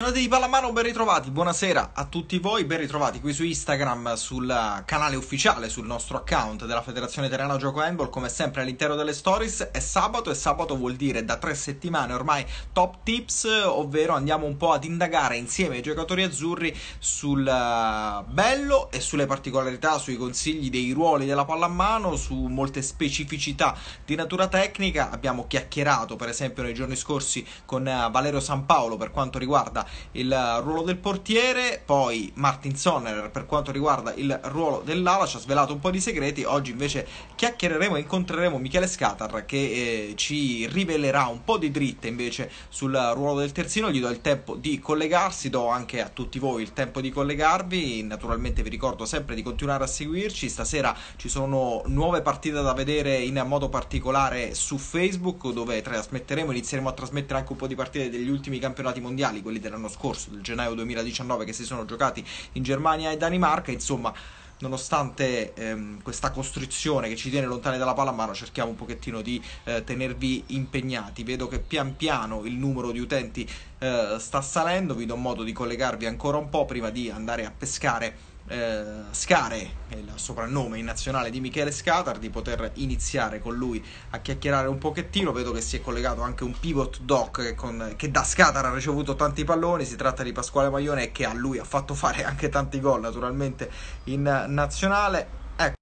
Benvenuti di Pallamano, ben ritrovati, buonasera a tutti voi, ben ritrovati qui su Instagram, sul canale ufficiale, sul nostro account della Federazione Italiana Gioco Handball, come sempre all'interno delle stories, è sabato e sabato vuol dire da tre settimane ormai top tips, ovvero andiamo un po' ad indagare insieme ai giocatori azzurri sul eh, bello e sulle particolarità, sui consigli dei ruoli della pallamano, su molte specificità di natura tecnica, abbiamo chiacchierato per esempio nei giorni scorsi con eh, Valerio San Paolo per quanto riguarda il ruolo del portiere, poi Martin Sonner per quanto riguarda il ruolo dell'ala ci ha svelato un po' di segreti, oggi invece chiacchiereremo e incontreremo Michele Scatar che eh, ci rivelerà un po' di dritte invece sul ruolo del terzino, gli do il tempo di collegarsi, do anche a tutti voi il tempo di collegarvi, naturalmente vi ricordo sempre di continuare a seguirci, stasera ci sono nuove partite da vedere in modo particolare su Facebook dove trasmetteremo, inizieremo a trasmettere anche un po' di partite degli ultimi campionati mondiali, quelli della dell'anno scorso, del gennaio 2019, che si sono giocati in Germania e Danimarca. Insomma, nonostante ehm, questa costrizione che ci tiene lontani dalla palla pallamano, cerchiamo un pochettino di eh, tenervi impegnati. Vedo che pian piano il numero di utenti eh, sta salendo, vi do modo di collegarvi ancora un po' prima di andare a pescare eh, Scare, il soprannome in nazionale di Michele Scatar, di poter iniziare con lui a chiacchierare un pochettino. Vedo che si è collegato anche un pivot doc che, con, che da Scatar ha ricevuto tanti palloni. Si tratta di Pasquale Maglione che a lui ha fatto fare anche tanti gol naturalmente in nazionale. Ecco.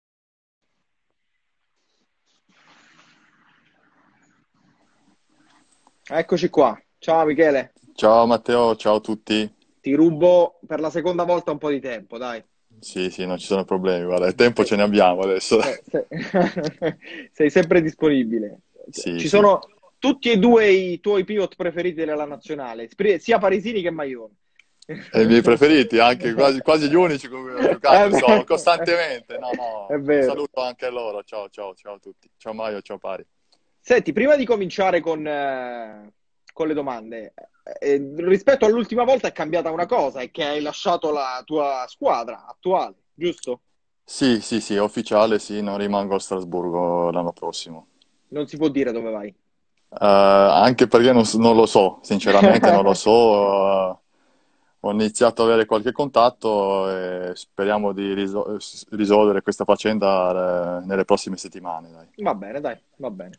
Eccoci qua. Ciao Michele. Ciao Matteo, ciao a tutti. Ti rubo per la seconda volta un po' di tempo, dai. Sì, sì, non ci sono problemi, guarda, il tempo ce ne abbiamo adesso. Eh, sei sempre disponibile. Cioè, sì, ci sono tutti e due i tuoi pivot preferiti della nazionale, sia Parisini che Maione. E i miei preferiti, anche quasi, quasi gli unici con ho giocato, eh, insomma, costantemente. No, no, saluto anche loro. Ciao, ciao, ciao a tutti. Ciao Maio, ciao Pari. Senti, prima di cominciare con, eh con le domande. Eh, eh, rispetto all'ultima volta è cambiata una cosa, è che hai lasciato la tua squadra attuale, giusto? Sì, sì, sì, ufficiale sì, non rimango a Strasburgo l'anno prossimo. Non si può dire dove vai? Uh, anche perché non, non, lo so, sinceramente non lo so. Uh, ho iniziato ad avere qualche contatto e speriamo di risol- risolvere questa faccenda uh, nelle prossime settimane. Dai. Va bene, dai, va bene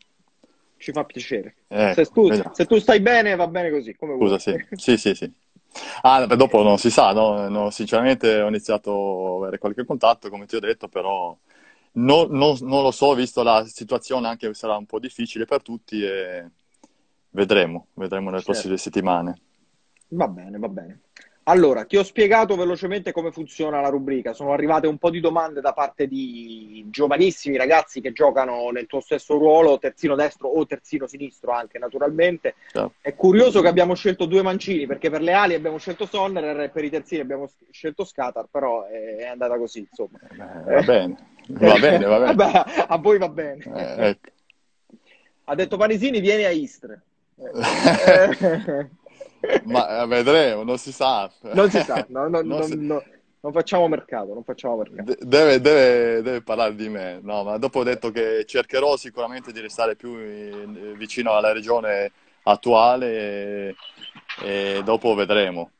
ci fa piacere. Eh, se, tu, se, tu, stai bene, va bene così. Come Scusa, sì. sì, sì, sì. Ah, beh, dopo eh. non si sa, no? no? Sinceramente ho iniziato a avere qualche contatto, come ti ho detto, però non, non, non lo so, visto la situazione anche sarà un po' difficile per tutti e vedremo, vedremo nelle certo. prossime settimane. Va bene, va bene. Allora, ti ho spiegato velocemente come funziona la rubrica. Sono arrivate un po' di domande da parte di giovanissimi ragazzi che giocano nel tuo stesso ruolo, terzino destro o terzino sinistro anche naturalmente. No. È curioso che abbiamo scelto due mancini perché per le ali abbiamo scelto Sonner e per i terzini abbiamo scelto Scatar, però è andata così, insomma. Eh, va bene, va eh. bene, va bene. Vabbè, a voi va bene. Eh, ecco. Ha detto Panisini, vieni a Istre. Eh. Ma eh, vedremo, non si sa. Non si sa, no, no, non, si... No, non, facciamo mercato, non facciamo mercato. Deve, deve, deve, parlare di me, no, ma dopo ho detto che cercherò sicuramente di restare più vicino alla regione attuale e, e dopo vedremo.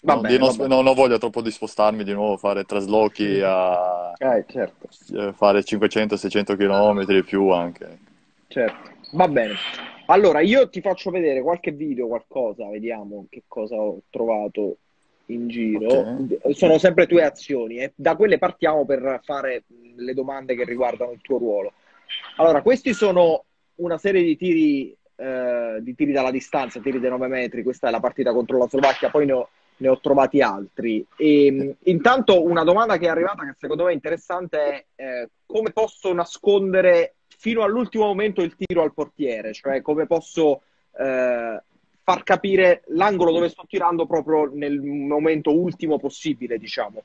Non, bene, non, non, non, voglio troppo di spostarmi di nuovo, fare traslochi mm. a eh, certo. Eh, fare 500-600 km più anche. Certo, va bene. Allora, io ti faccio vedere qualche video, qualcosa, vediamo che cosa ho trovato in giro. Okay. Sono sempre tue azioni e eh. da quelle partiamo per fare le domande che riguardano il tuo ruolo. Allora, questi sono una serie di tiri, eh, di tiri dalla distanza, tiri dei 9 metri. Questa è la partita contro la Slovacchia, poi ne ho, ne ho trovati altri. E, ehm, intanto una domanda che è arrivata che secondo me è interessante è eh, come posso nascondere fino all'ultimo momento il tiro al portiere, cioè come posso eh, far capire l'angolo dove sto tirando proprio nel momento ultimo possibile, diciamo.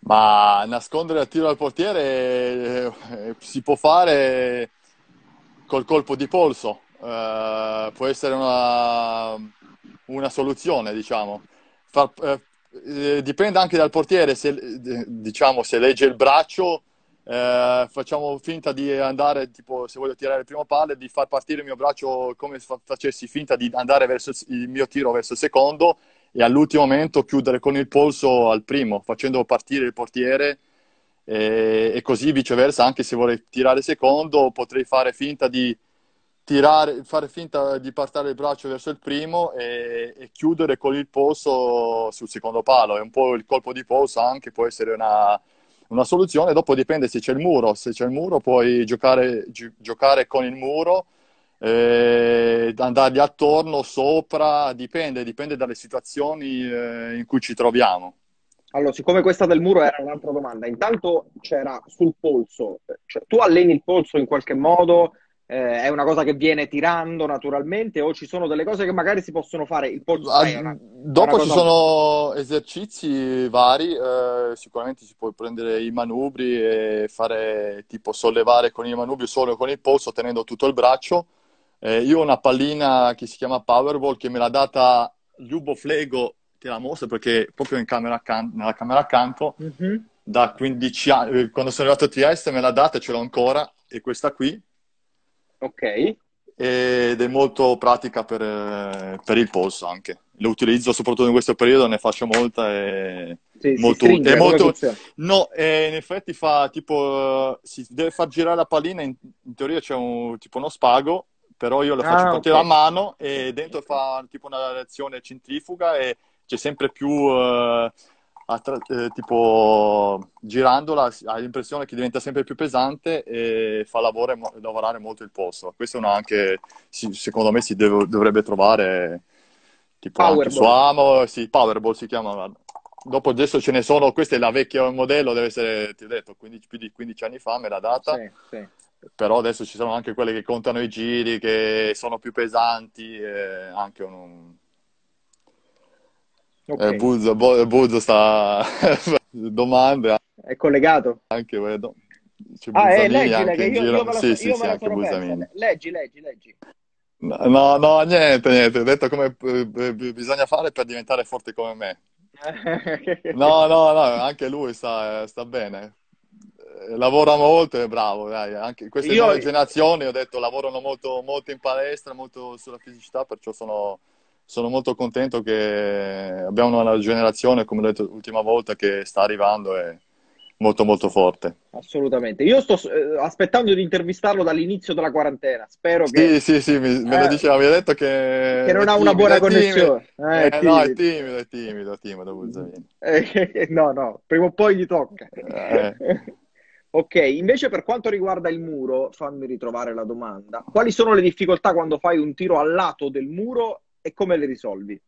Ma nascondere il tiro al portiere eh, eh si può fare col colpo di polso, eh, può essere una, una soluzione, diciamo. Far, eh, eh, dipende anche dal portiere, se, diciamo, se legge il braccio eh, facciamo finta di andare, tipo se voglio tirare il primo palo, di far partire il mio braccio come se facessi finta di andare verso il mio tiro verso il secondo e all'ultimo momento chiudere con il polso al primo, facendo partire il portiere e, e così viceversa, anche se vorrei tirare secondo, potrei fare finta di tirare, fare finta di partare il braccio verso il primo e, e, chiudere con il polso sul secondo palo. È un po' il colpo di polso anche, può essere una, una soluzione, dopo dipende se c'è il muro, se c'è il muro puoi giocare, gi- giocare con il muro, eh, andargli attorno, sopra, dipende, dipende dalle situazioni eh, in cui ci troviamo. Allora, siccome questa del muro era un'altra domanda, intanto c'era sul polso, cioè, tu alleni il polso in qualche modo, eh, è una cosa che viene tirando naturalmente o ci sono delle cose che magari si possono fare il polso una, dopo ci cosa... sono esercizi vari eh, sicuramente si può prendere i manubri e fare tipo sollevare con i manubri solo con il polso tenendo tutto il braccio eh, io ho una pallina che si chiama Powerball che me l'ha data Lubo Flego te la mostro perché proprio camera can- nella camera accanto mm-hmm. da 15 anni eh, quando sono arrivato a Trieste me l'ha data e ce l'ho ancora e questa qui Ok. Ed è molto pratica per, eh, per il polso anche. Lo utilizzo soprattutto in questo periodo, ne faccio molta e... Sì, molto, stringe, molto... No, è in effetti fa tipo... Eh, si deve far girare la pallina, in, in teoria c'è un, tipo uno spago, però io la faccio ah, con okay. la mano e dentro fa tipo una reazione centrifuga e c'è sempre più... Uh, tra- eh, tipo girandola hai l'impressione che diventa sempre più pesante e fa lavorare, lavorare molto il polso. Questo è anche, si, secondo me si deve, dovrebbe trovare tipo Powerball. su Amo, sì, Powerball si chiama. Dopo adesso ce ne sono, questo è la vecchia modello, deve essere, ti ho detto, 15, più di 15 anni fa me l'ha data. Sì, sì. Però adesso ci sono anche quelle che contano i giri, che sono più pesanti, anche un, Okay. Eh, Buzzo, eh, Buzzo sta domande. È collegato? Anche vedo. Eh, C'è ah, eh, leggila, anche io, io la, sì, sì, sì, anche Busamini. Leggi, leggi, leggi. No, no, niente, niente. Ho detto come bisogna fare per diventare forte come me. No, no, no, anche lui sta, sta bene. Lavora molto, è bravo. Dai. Anche queste Io... nuove generazioni, ho detto, lavorano molto, molto in palestra, molto sulla fisicità, perciò sono sono molto contento che abbiamo una generazione, come ho detto l'ultima volta, che sta arrivando e molto molto forte. Assolutamente. Io sto eh, aspettando di intervistarlo dall'inizio della quarantena. Spero che Sì, sì, sì, mi, eh, me lo eh. diceva, mi ha detto che che non ha una buona connessione. Eh, eh, no, è timido, è timido, è timido Buzzavini. Eh, no, no, prima o poi gli tocca. Eh. ok, invece per quanto riguarda il muro, fammi ritrovare la domanda. Quali sono le difficoltà quando fai un tiro al lato del muro e come le risolvi?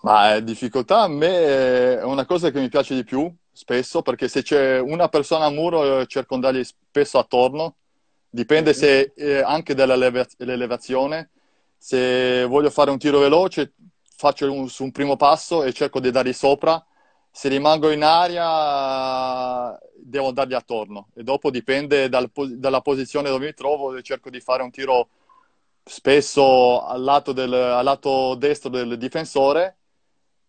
Ma eh, difficoltà a me eh, è una cosa che mi piace di più spesso perché se c'è una persona a muro eh, cerco di andargli spesso attorno, dipende mhm. se, anche dall'elevazione, se voglio fare un tiro veloce faccio un, un primo passo e cerco di dargli sopra, se rimango in aria devo andargli attorno e dopo dipende dal, dalla posizione dove mi trovo e cerco di fare un tiro veloce spesso al lato, del, al lato destro del difensore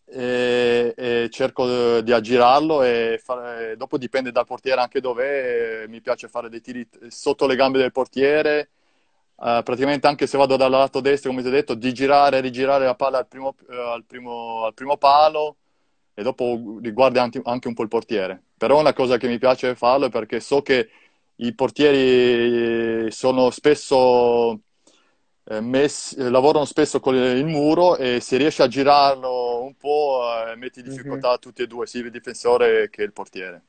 e, e, cerco di aggirarlo e fare, dopo dipende dal portiere anche dov'è mi piace fare dei tiri sotto le gambe del portiere uh, praticamente anche se vado dal lato destro come ti ho detto di girare e rigirare la palla al primo, uh, al, primo, al primo, palo e dopo riguarda anche, anche un po' il portiere però una cosa che mi piace farlo è perché so che i portieri sono spesso eh, messi, eh, lavorano spesso con il muro e se riesci a girarlo un po' eh, metti in mhm. difficoltà mm-hmm. tutti e due, sia il difensore che il portiere.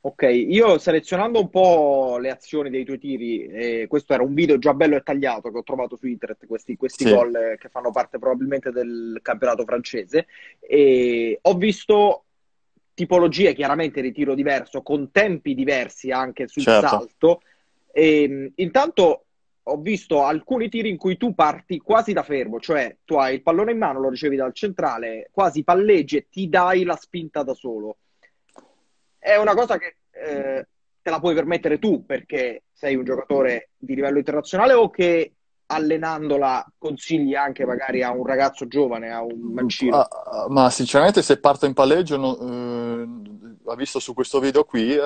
Ok, io selezionando un po' le azioni dei tuoi tiri, eh, questo era un video già bello e tagliato che ho trovato su internet, questi, questi sì. gol che fanno parte probabilmente del campionato francese, e ho visto tipologie chiaramente di tiro diverso, con tempi diversi anche sul certo. salto. E, ehm, intanto ho visto alcuni tiri in cui tu parti quasi da fermo, cioè tu hai il pallone in mano, lo ricevi dal centrale, quasi palleggi e ti dai la spinta da solo. È una cosa che eh, te la puoi permettere tu perché sei un giocatore di livello internazionale o che allenandola consigli anche magari a un ragazzo giovane, a un mancino? Ah, ma, sinceramente se parto in palleggio, non, eh, ha visto su questo video qui... Eh,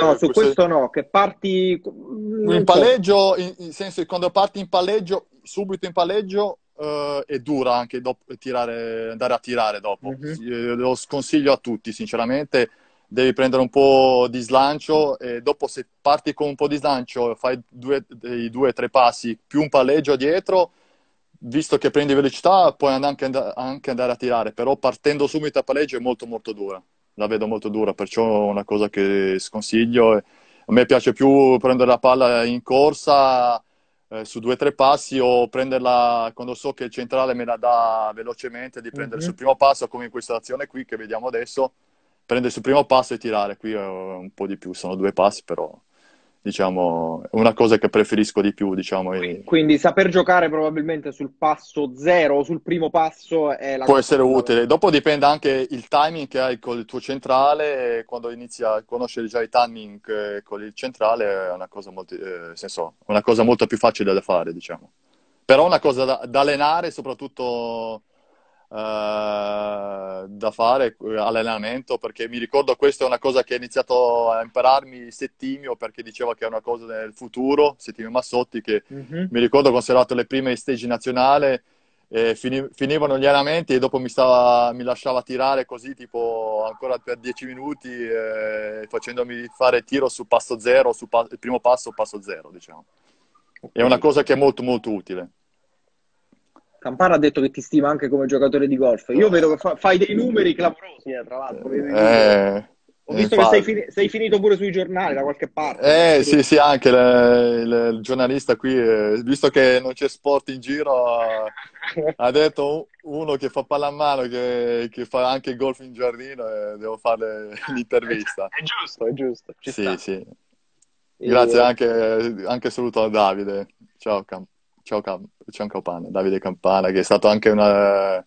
no, su questo... questo no, che parti... in palleggio, so. in, in senso che quando parti in palleggio, subito in palleggio eh, è dura anche dopo, tirare, andare a tirare dopo. Mm-hmm. Lo sconsiglio a tutti, sinceramente devi prendere un po' di slancio e dopo se parti con un po' di slancio fai due, dei due o tre passi più un palleggio dietro, visto che prendi velocità puoi anche, and- anche andare a tirare, però partendo subito a palleggio è molto molto dura, la vedo molto dura, perciò è una cosa che sconsiglio. A me piace più prendere la palla in corsa eh, su due o tre passi o prenderla quando so che il centrale me la dà velocemente, di prendere mm-hmm. sul primo passo come in questa azione qui che vediamo adesso prendere sul primo passo e tirare. Qui è eh, un po' di più, sono due passi, però diciamo, una cosa che preferisco di più. Diciamo, quindi, e... quindi saper giocare probabilmente sul passo zero o sul primo passo è la può essere utile. Dopo dipende anche il timing che hai con il tuo centrale, quando inizi a conoscere già i timing eh, con il centrale è una cosa molto, eh, senso, una cosa molto più facile da fare, diciamo. Però è una cosa da, da allenare, soprattutto eh, da fare all'allenamento eh, perché mi ricordo questa è una cosa che ha iniziato a impararmi Settimio perché diceva che è una cosa del futuro Settimio Massotti che mm-hmm. mi ricordo ho considerato le prime stage nazionale eh, fini- finivano gli allenamenti e dopo mi, stava, mi, lasciava tirare così tipo ancora per dieci minuti eh, facendomi fare tiro su passo zero su pa- il primo passo passo zero diciamo okay. è una cosa che è molto molto utile Campana ha detto che ti stima anche come giocatore di golf. Io vedo che fa, fai dei numeri clamorosi, eh, tra l'altro. Eh, Ho visto infatti. che sei, fini, sei, finito pure sui giornali da qualche parte. Eh, sì, sì, anche le, le, il giornalista qui, eh, visto che non c'è sport in giro, ha detto uno che fa pallamano, che, che fa anche golf in giardino, e eh, devo fare l'intervista. È giusto, è giusto. Ci sì, sta. sì. Grazie e... anche, anche saluto a Davide. Ciao, Campana ciao Campana, Davide Campana, che è stato anche una,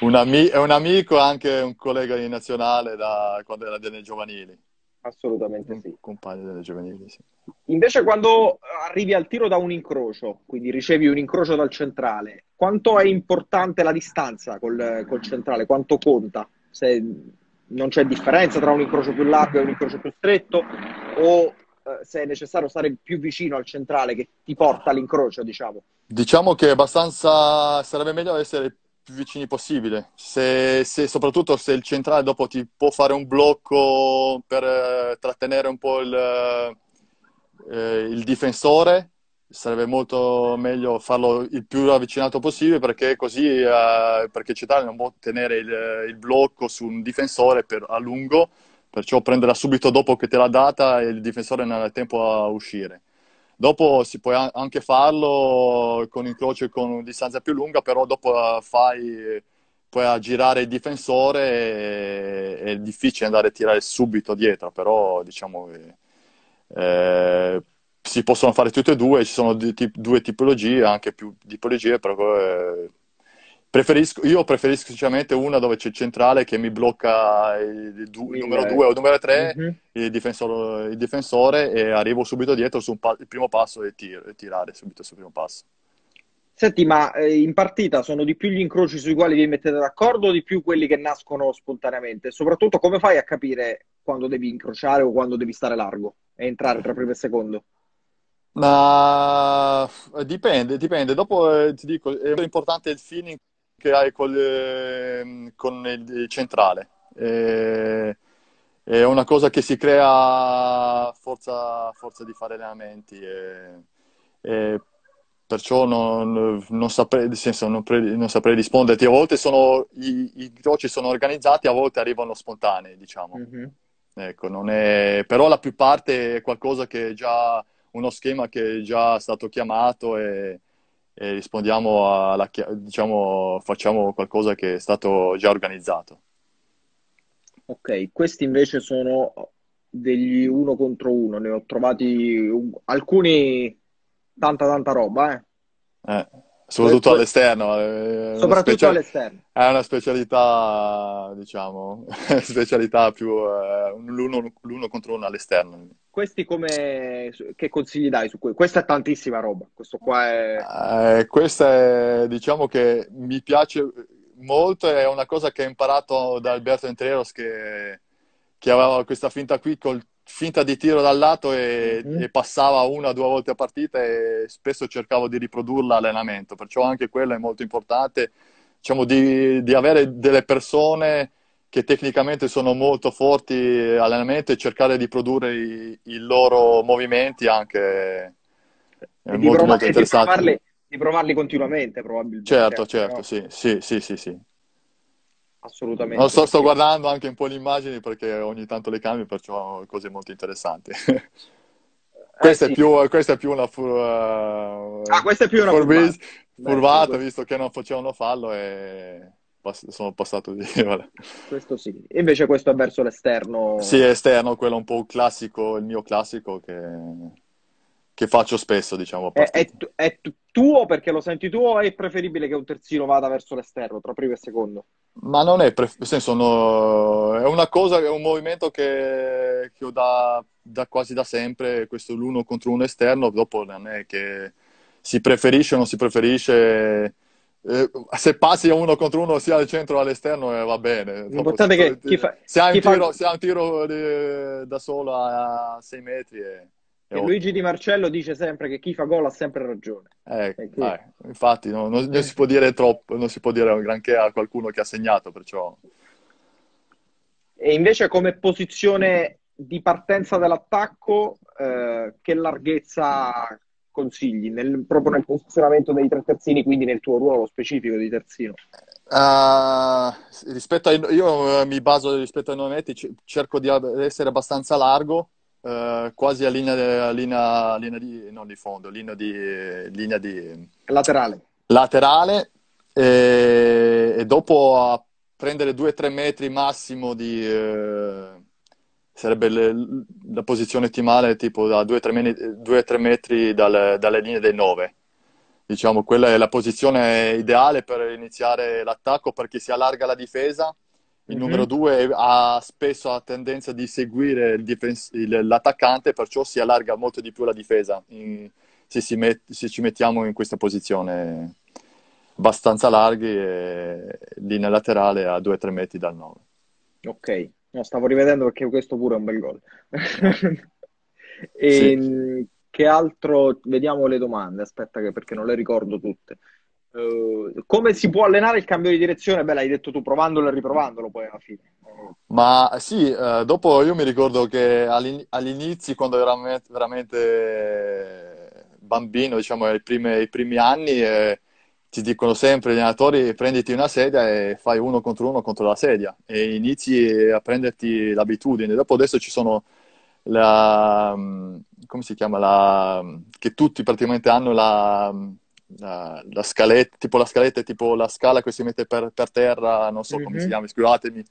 un, ami- un amico e anche un collega di nazionale da quando era delle giovanili. Assolutamente un sì. Compagno delle giovanili, sì. Invece quando arrivi al tiro da un incrocio, quindi ricevi un incrocio dal centrale, quanto è importante la distanza col, col centrale? Quanto conta? Se non c'è differenza tra un incrocio più largo e un incrocio più stretto o eh, se è necessario stare più vicino al centrale che ti porta all'incrocio, diciamo. Diciamo che abbastanza sarebbe meglio essere più vicini possibile, se, se, soprattutto se il centrale dopo ti può fare un blocco per eh, trattenere un po' il, eh, il difensore, sarebbe molto meglio farlo il più avvicinato possibile perché così eh, perché Cetale non può tenere il, il, blocco su un difensore per, a lungo perciò prenderla subito dopo che te l'ha data e il difensore non ha tempo a uscire. Dopo si può anche farlo con incrocio e con distanza più lunga, però dopo eh, fai, puoi aggirare il difensore e è difficile andare a tirare subito dietro, però diciamo che eh, eh, si possono fare tutte e due, ci sono due tipologie, anche più tipologie, però eh, Preferisco, io preferisco sinceramente una dove c'è il centrale che mi blocca il, du- il numero 2 eh. o il numero 3, mm-hmm. il, difensore, il, difensore, e arrivo subito dietro sul pa- primo passo e, tiro, e tirare subito sul primo passo. Senti, ma eh, in partita sono di più gli incroci sui quali vi mettete d'accordo o di più quelli che nascono spontaneamente? Soprattutto come fai a capire quando devi incrociare o quando devi stare largo e entrare tra primo e secondo? Ma dipende, dipende. Dopo eh, ti dico, è importante il feeling che hai col, ehm, con il centrale. E, è una cosa che si crea forza, forza, di fare allenamenti. E, e perciò non, non, saprei, senso, non, pre, non, saprei, risponderti. A volte sono, i, i gioci sono organizzati, a volte arrivano spontanei, diciamo. Mm-hmm. Ecco, è... però la più parte è qualcosa che è già uno schema che è già stato chiamato e, e rispondiamo alla diciamo facciamo qualcosa che è stato già organizzato. Ok, questi invece sono degli uno contro uno, ne ho trovati alcuni tanta tanta roba, eh. eh. Soprattutto all'esterno. Eh, Soprattutto special... all'esterno. È una specialità, diciamo, specialità più eh, l'uno, l'uno, contro uno all'esterno. Questi come... che consigli dai su questo? Questa è tantissima roba, questo qua è... Eh, questa è, diciamo che mi piace molto, è una cosa che ho imparato da Alberto Entreros che, che aveva questa finta qui col finta di tiro dal lato e, mm. e passava una o due volte a partita e spesso cercavo di riprodurla all'allenamento, perciò anche quello è molto importante, diciamo, di, di avere delle persone che tecnicamente sono molto forti all'allenamento e cercare di produrre i, i loro movimenti anche eh, e molto, prov- molto interessanti. Di provarli, di provarli continuamente probabilmente. Certo, ecco, certo, no? sì, sì, sì, sì, sì assolutamente. Non so, sto guardando anche un po' le immagini perché ogni tanto le cambio, perciò cose molto interessanti. Eh, questa, sì. è più, questa, è più, una, fur... Eh, ah, è più una furbis... Beh, furvata, questo... visto che non facevano fallo e sono passato di vale. questo sì invece questo è verso l'esterno sì esterno quello un po' classico il mio classico che che faccio spesso, diciamo. È, è, è, tuo perché lo senti tu o è preferibile che un terzino vada verso l'esterno tra primo e secondo? Ma non è, pref- senso, no, è una cosa, è un movimento che, che ho da, da, quasi da sempre, questo l'uno contro uno esterno, dopo non è che si preferisce o non si preferisce. Eh, se passi uno contro uno sia al centro che all'esterno eh, va bene. Dopo, se, che, ti, fa, se, hai tiro, fa... se, hai un tiro, eh, da solo a 6 metri... Eh, e Luigi Di Marcello dice sempre che chi fa gol ha sempre ragione. Eh, eh, infatti, no, non, non, si può dire troppo, non si può dire granché a qualcuno che ha segnato, perciò... E invece come posizione di partenza dell'attacco, eh, che larghezza consigli nel, proprio nel posizionamento dei tre terzini, quindi nel tuo ruolo specifico di terzino? Uh, rispetto ai, io mi baso rispetto ai 9 metri, cerco di essere abbastanza largo eh, quasi a linea, linea, linea, di, non di fondo, linea di, linea di laterale. laterale e, e, dopo a prendere 2-3 metri massimo di... Eh, sarebbe le, la posizione ottimale tipo da 2-3 metri dal, dalle linee dei 9 diciamo, quella è la posizione ideale per iniziare l'attacco perché si allarga la difesa il mm-hmm. numero due ha spesso la tendenza di seguire il difens- il, l'attaccante, perciò si allarga molto di più la difesa in, se, met- se, ci mettiamo in questa posizione abbastanza larghi e linea laterale a 2-3 metri dal 9. Ok, no, stavo rivedendo perché questo pure è un bel gol. e sì. Ehm, che altro? Vediamo le domande, aspetta che, perché non le ricordo tutte. Eh, come si può allenare il cambio di direzione? Beh, l'hai detto tu, provandolo e riprovandolo poi alla fine. Ma sì, eh, dopo io mi ricordo che all'inizio, quando ero veramente bambino, diciamo, i primi, i primi anni, eh, ti dicono sempre gli allenatori prenditi una sedia e fai uno contro uno contro la sedia e inizi a prenderti l'abitudine. Dopo adesso ci sono la... Mm, come si chiama? La, mm, che tutti praticamente hanno la mm, la, la, scaletta, tipo la scaletta è tipo la scala che si mette per, per terra, non so mm-hmm. come si mhm. chiama, scusatemi,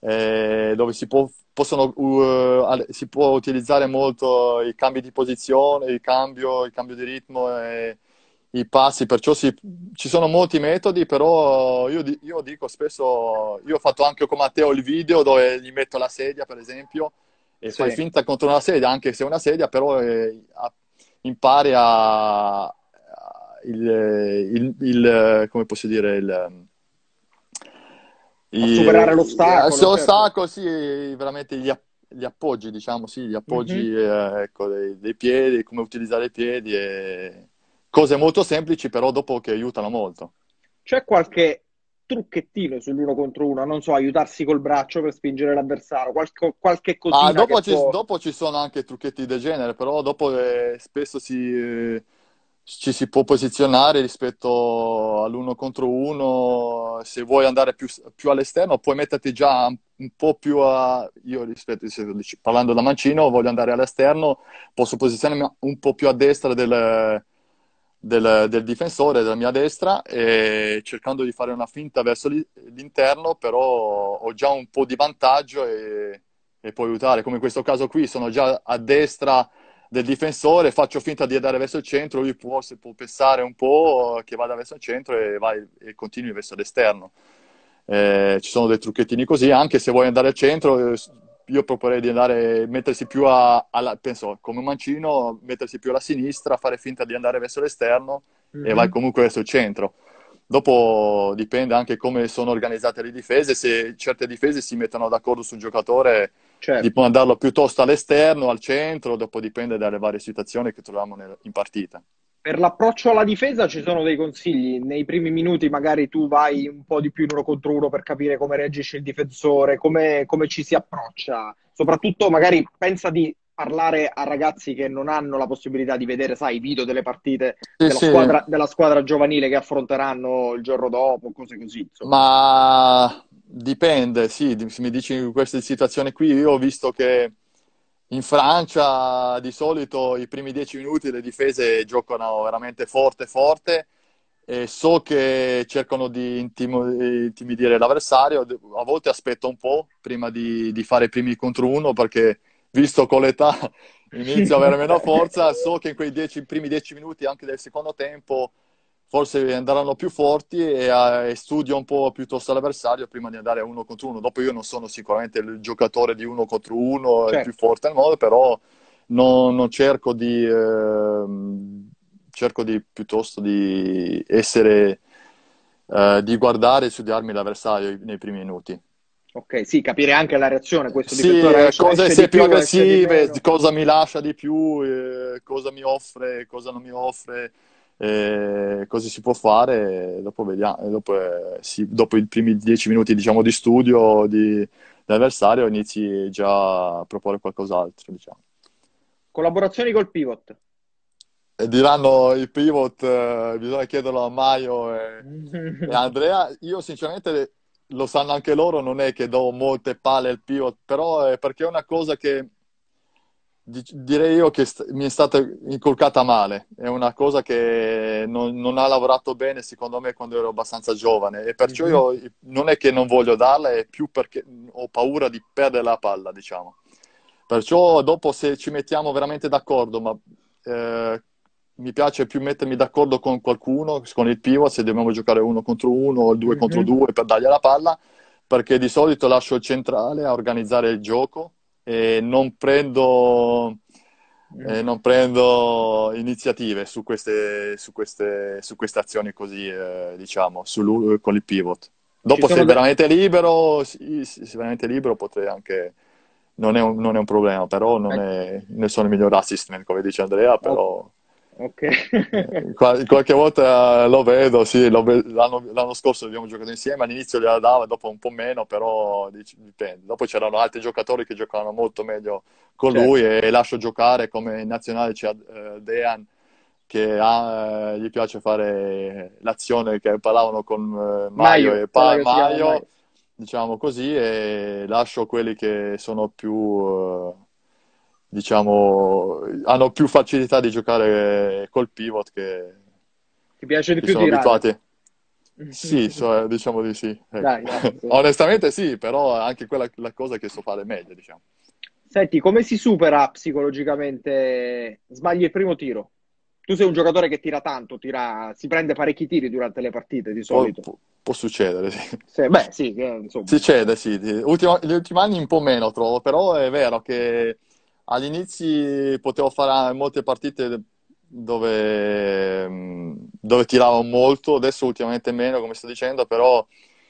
eh, dove si, può, possono, uh, si può utilizzare molto i cambi di posizione, il cambio, il cambio di ritmo e i passi, perciò si, ci sono molti metodi, però io, io, dico spesso, io ho fatto anche con Matteo il video dove gli metto la sedia, per esempio, e sì. fai finta contro una sedia, anche se è una sedia, però eh, impari a il, il, il, come posso dire, il, il superare l'ostacolo. Certo. L'ostacolo, sì, veramente gli, gli, appoggi, diciamo, sì, gli appoggi mm-hmm. eh, ecco, dei, dei, piedi, come utilizzare i piedi, e... cose molto semplici, però dopo che aiutano molto. C'è qualche trucchettino sull'uno contro uno, non so, aiutarsi col braccio per spingere l'avversario, qualche, qualche cosina. Ah, dopo, ci, può... dopo, ci, sono anche trucchetti del genere, però dopo eh, spesso si... Eh ci si può posizionare rispetto all'uno contro uno, se vuoi andare più, più all'esterno puoi metterti già un po' più a... Io rispetto, parlando da mancino, voglio andare all'esterno, posso posizionarmi un po' più a destra del, del, del difensore, della mia destra, e cercando di fare una finta verso l'interno, però ho già un po' di vantaggio e, e può aiutare. Come in questo caso qui, sono già a destra del difensore, faccio finta di andare verso il centro, lui può, se può pensare un po' che vada verso il centro e, vai, e continui verso l'esterno. Eh, ci sono dei trucchettini così, anche se vuoi andare al centro, eh, io proporrei di andare, mettersi più a, alla, penso, come mancino, mettersi più alla sinistra, fare finta di andare verso l'esterno mm-hmm. e vai comunque verso il centro. Dopo dipende anche come sono organizzate le difese, se certe difese si mettono d'accordo su un giocatore Certo. di mandarlo piuttosto all'esterno, al centro, dopo dipende dalle varie situazioni che troviamo nel, in partita. Per l'approccio alla difesa ci sono dei consigli, nei primi minuti magari tu vai un po' di più in uno contro uno per capire come reagisce il difensore, come, come ci si approccia, soprattutto magari pensa di parlare a ragazzi che non hanno la possibilità di vedere, sai, i video delle partite sì, della, sì. Squadra, della, Squadra, giovanile che affronteranno il giorno dopo, cose così. Insomma. Ma Dipende, sì, se mi dici in queste situazioni qui, io ho visto che in Francia di solito i primi dieci minuti le difese giocano veramente forte, forte e so che cercano di intimidire l'avversario, a volte aspetto un po' prima di, di fare i primi contro uno perché visto con l'età inizio a avere meno forza, so che in quei dieci, primi dieci minuti anche del secondo tempo forse andranno più forti e, e studio un po' piuttosto l'avversario prima di andare a uno contro uno. Dopo io non sono sicuramente il giocatore di uno contro uno certo. più forte al mondo, però non, non cerco di... Eh, cerco di piuttosto di essere... Eh, di guardare e studiarmi l'avversario nei primi minuti. Ok, sì, capire anche la reazione, questo sì, eh, di cosa esce più aggressive, cosa mi lascia di più, eh, cosa mi offre, cosa non mi offre, cosa si può fare, dopo, vediamo, dopo, eh, si, dopo i primi dieci minuti diciamo, di studio di, dell'avversario inizi già a proporre qualcos'altro. Diciamo. Collaborazioni col pivot? E eh, diranno il pivot, eh, bisogna chiederlo a Maio e, e Andrea. Io sinceramente lo sanno anche loro, non è che do molte palle al pivot, però è perché è una cosa che direi io che mi è stata inculcata male, è una cosa che non, non, ha lavorato bene secondo me quando ero abbastanza giovane e perciò mm-hmm. io non è che non voglio darla, è più perché mm, ho paura di perdere la palla, diciamo. Perciò dopo se ci mettiamo veramente d'accordo, ma eh, mi piace più mettermi d'accordo con qualcuno, con il pivot, se dobbiamo giocare uno contro uno o due mm-hmm. contro due per dargli la palla, perché di solito lascio il centrale a organizzare il gioco e non prendo, eh, non prendo iniziative su queste, su queste, su queste azioni così, eh, diciamo, su, con il pivot. Dopo, se, veramente dei... libero, sì, sì, se veramente libero, potrei anche. Non è un, non è un problema, però non, ecco. è, non sono il miglior assistman, come dice Andrea, però ok. Eh, qualche volta lo vedo, sì, lo ve- l'anno, l'anno, scorso abbiamo giocato insieme, all'inizio gliela dava, dopo un po' meno, però dic- dipende. Dopo c'erano altri giocatori che giocavano molto meglio con certo. lui e lascio giocare come in nazionale c'è uh, eh, Dean che ha, uh, gli piace fare l'azione che parlavano con uh, Maio, e pa- Maio, diciamo così, e lascio quelli che sono più diciamo, hanno più facilità di giocare col pivot che... Ti piace di più sono abituati. Sì, so, diciamo di sì. Ecco. Dai, dai, sì. Onestamente sì, però è anche quella la cosa che so fare meglio, diciamo. Senti, come si supera psicologicamente? Sbagli il primo tiro. Tu sei un giocatore che tira tanto, tira... si prende parecchi tiri durante le partite di solito. Può, può succedere, sì. sì. Beh, sì, insomma. Succede, sì. Ultimo, gli ultimi anni un po' meno, trovo, però è vero che all'inizio potevo fare molte partite dove, mm, dove, tiravo molto, adesso ultimamente meno, come sto dicendo, però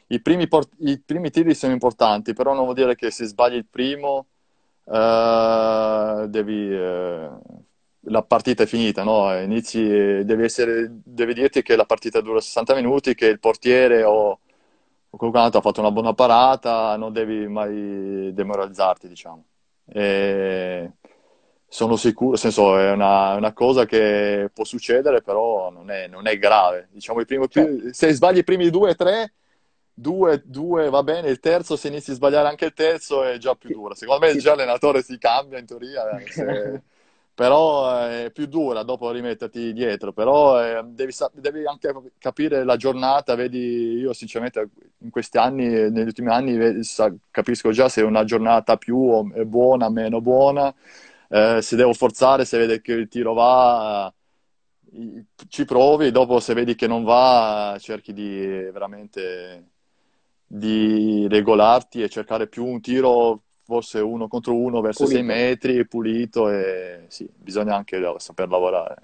i primi, port- i primi tiri sono importanti, però non vuol dire che se sbagli il primo uh, devi, uh, la partita è finita, no? Inizi, devi, essere, devi dirti che la partita dura 60 minuti, che il portiere o, o qualcun altro ha fatto una buona parata, non devi mai demoralizzarti, diciamo. E eh, sono sicuro, nel senso, è una, una, cosa che può succedere, però non è, non è grave. Diciamo, primo, certo. se sbagli i primi due, tre, due, due va bene, il terzo, se inizi a sbagliare anche il terzo è già più dura. Secondo me sì. già l'allenatore si cambia in teoria. Eh, se... però eh, è più dura dopo rimetterti dietro, però ehm, devi, devi, anche capire la giornata, vedi io sinceramente in questi anni, negli ultimi anni capisco già se è una giornata più buona, meno buona, eh, se devo forzare, se vede che il tiro va ci provi, dopo se vedi che non va cerchi di veramente di regolarti e cercare più un tiro fosse uno contro uno verso pulito. 6 metri, pulito e sì, bisogna anche saper lavorare.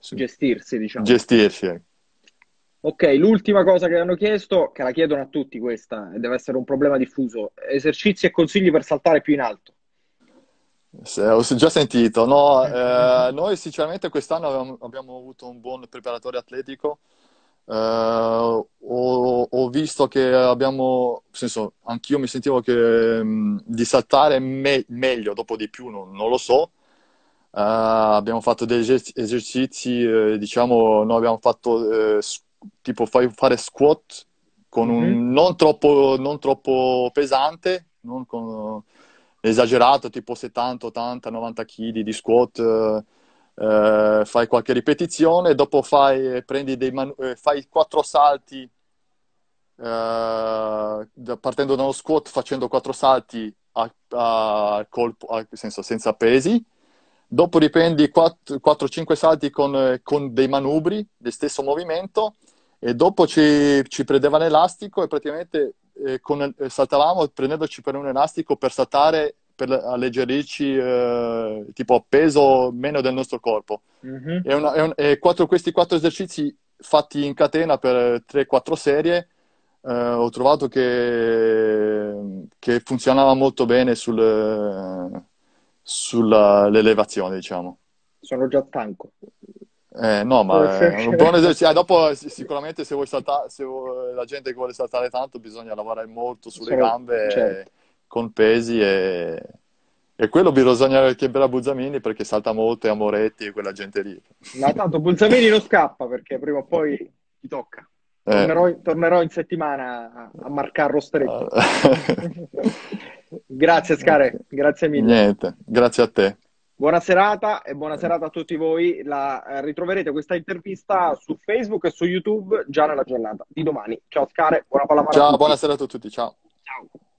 Ecco. Gestirsi, diciamo. Gestirsi. Ecco. Ok, l'ultima cosa che hanno chiesto, che la chiedono a tutti questa, e deve essere un problema diffuso, esercizi e consigli per saltare più in alto. Se, ho già sentito, no, eh, noi sinceramente quest'anno abbiamo, abbiamo avuto un buon preparatore atletico, eh, ho, ho, visto che abbiamo, nel senso, anch'io mi sentivo che mh, mm, di saltare me- meglio, dopo di più, non, non lo so. Eh, abbiamo fatto degli esercizi, eh, diciamo, noi abbiamo fatto tipo fai, fare squat con un mm-hmm. non, troppo, non troppo pesante, non con, esagerato, tipo 70, 80, 90 kg di squat. Eh, eh, fai qualche ripetizione, dopo fai, manu- eh, fai quattro salti eh, partendo da uno squat facendo quattro salti a, a colpo, a, senso, senza pesi, dopo riprendi 4-5 salti con, con, dei manubri del stesso movimento e dopo ci, ci prendeva l'elastico e praticamente eh, con, eh, saltavamo prendendoci per un elastico per saltare per alleggerirci eh, tipo peso meno del nostro corpo. Mm-hmm. È una, è un, è quattro, questi quattro esercizi fatti in catena per 3-4 serie eh, ho trovato che, che, funzionava molto bene sul, sull'elevazione, diciamo. Sono già stanco. Eh, no, ma è un buon esercizio. Ah, dopo, sicuramente, se, vuoi saltare, se vuoi, la gente che vuole saltare tanto, bisogna lavorare molto sulle Sono... gambe. Certo. E con pesi e, e quello bisogna chiedere a Buzzamini perché salta molto Motte, Amoretti e quella gente lì. Ma tanto Buzzamini non scappa perché prima o poi ti tocca. Eh. Tornerò, in settimana a, a marcarlo stretto. Ah. grazie Scare, grazie mille. Niente, grazie a te. Buona serata e buona serata a tutti voi. La, eh, ritroverete questa intervista su Facebook e su YouTube già nella giornata di domani. Ciao Scare, buona pallavolo. Ciao, buona serata a tutti, ciao. Ciao.